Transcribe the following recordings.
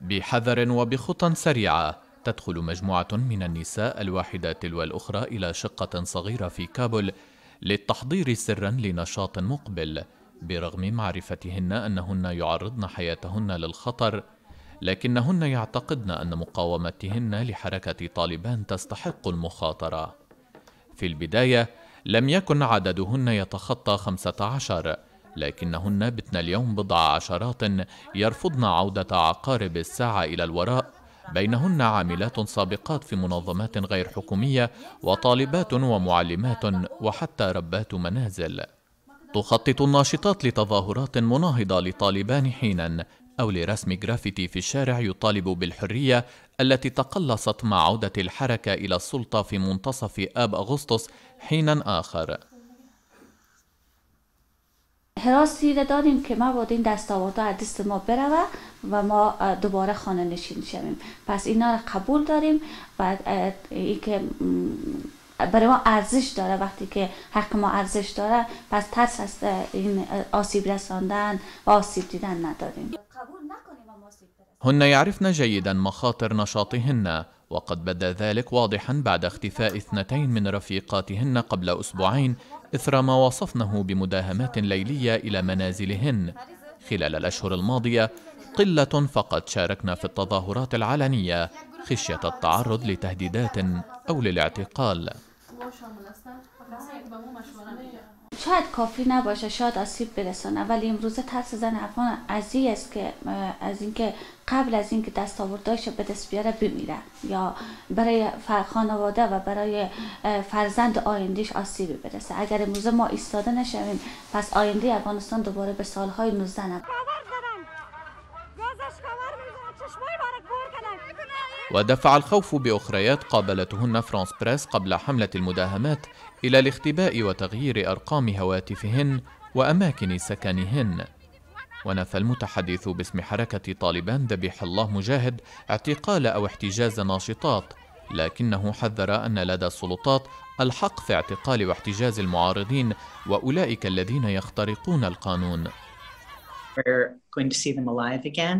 بحذر وبخطى سريعة تدخل مجموعة من النساء الواحدة تلو الأخرى إلى شقة صغيرة في كابول للتحضير سرا لنشاط مقبل برغم معرفتهن أنهن يعرضن حياتهن للخطر لكنهن يعتقدن أن مقاومتهن لحركة طالبان تستحق المخاطرة في البداية لم يكن عددهن يتخطى 15 لكنهن بتن اليوم بضع عشرات يرفضن عودة عقارب الساعة إلى الوراء بينهن عاملات سابقات في منظمات غير حكومية وطالبات ومعلمات وحتى ربات منازل تخطط الناشطات لتظاهرات مناهضة لطالبان حينا أو لرسم جرافيتي في الشارع يطالب بالحرية التي تقلصت مع عودة الحركة إلى السلطة في منتصف آب أغسطس حينا آخر حراسی را داریم که با این دستاوردها از دست ما برود و ما دوباره خانه نشین شویم پس اینا را قبول داریم و ای برای ما ارزش داره وقتی که حق ما ارزش داره پس ترس از این آسیب رساندن و آسیب دیدن نداریم هن یعرفن جیدا مخاطر نشاطهن وقد بدا ذلك واضحا بعد اختفاء اثنتين من رفيقاتهن قبل أسبوعين إثر ما وصفنه بمداهمات ليلية إلى منازلهن خلال الأشهر الماضية قلة فقط شاركنا في التظاهرات العلنية خشية التعرض لتهديدات أو للاعتقال شاید کافی نباشه شاید آسیب برسانه ولی امروز ترس زن افغان عزیز است که از اینکه قبل از اینکه دستاوردهاش به دست بیاره بمیره یا برای خانواده و برای فرزند آیندهش آسیب برسه اگر امروز ما ایستاده نشویم پس آینده افغانستان دوباره به سالهای 19 ودفع الخوف بأخريات قابلتهن فرانس بريس قبل حملة المداهمات إلى الاختباء وتغيير أرقام هواتفهن وأماكن سكنهن ونفى المتحدث باسم حركة طالبان ذبيح الله مجاهد اعتقال أو احتجاز ناشطات لكنه حذر أن لدى السلطات الحق في اعتقال واحتجاز المعارضين وأولئك الذين يخترقون القانون We're going to see them alive again.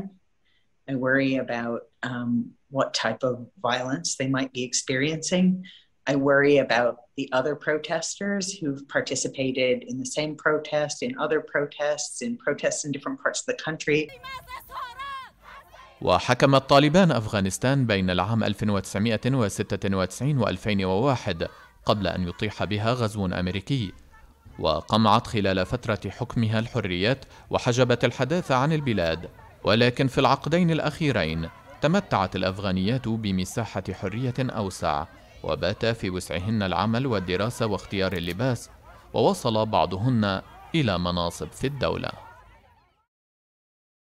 I worry about um, what type of violence they might be experiencing. I worry about the other protesters who've participated in the same protest, in other protests, in protests in different parts of the country. وحكمت طالبان أفغانستان بين العام 1996 و 2001 قبل أن يطيح بها غزو أمريكي وقمعت خلال فترة حكمها الحريات وحجبت الحداثة عن البلاد ولكن في العقدين الأخيرين تمتعت الأفغانيات بمساحة حرية أوسع وبات في وسعهن العمل والدراسة واختيار اللباس ووصل بعضهن إلى مناصب في الدولة